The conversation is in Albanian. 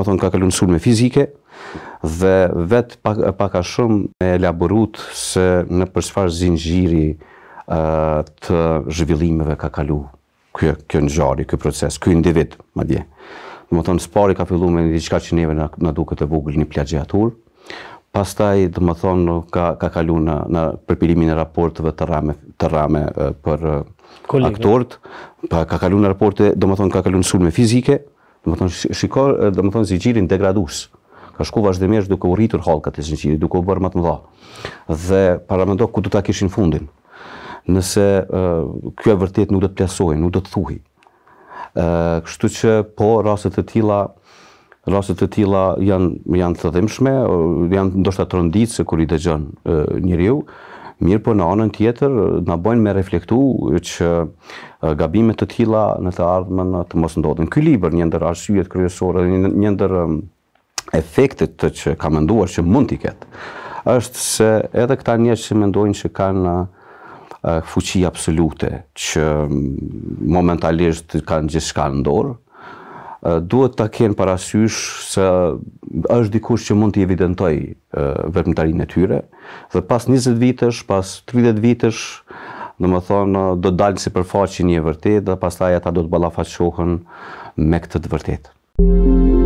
më thonë ka këllunë sulme fizike dhe vetë paka shumë e elaborut se në përshfar zinjiri të zhvillimeve ka kalu kjo, kjo në gjari, kjo proces, kjo individ, ma dje. Në më thonë, spari ka fillu me një qka që neve në, në duke të vogël një plagiatur, pastaj, do dhe më thonë, ka, ka kalu në, në përpilimin e raportëve të rame, të rame për Kolega. aktort, pa, ka kalu në raporte, do më thonë, ka kalu në sulme fizike, domethënë shiko domethënë zinxhirin degradues ka shku vazhdimisht duke u rritur hallkat e zinxhirit duke u bërë më të mëdha dhe para mendo ku do ta kishin fundin nëse uh, kjo e vërtet nuk do të plasohej nuk do të thuhi ë uh, kështu që po raste të tilla raste të tilla janë janë të dhëmshme janë ndoshta trondit se kur i dëgjon uh, njeriu Mirë po në anën tjetër, në bojnë me reflektu që gabimet të tila në të ardhmen të mos ndodhën Ky liber një ndër arshyjet kryesore, një ndër efektit të që ka menduar që mund t'i ketë, është se edhe këta njështë që mendojnë që kanë fuqi absolute, që momentalisht kanë gjithë shka në dorë, duhet të kenë parasysh se është dikush që mund të evidentoj uh, e tyre, dhe pas 20 vitësh, pas 30 vitësh, në më thonë, do të dalë si përfaqin një vërtet, dhe pas ata do të ballafaqohen me këtë të vërtetë. Thank you.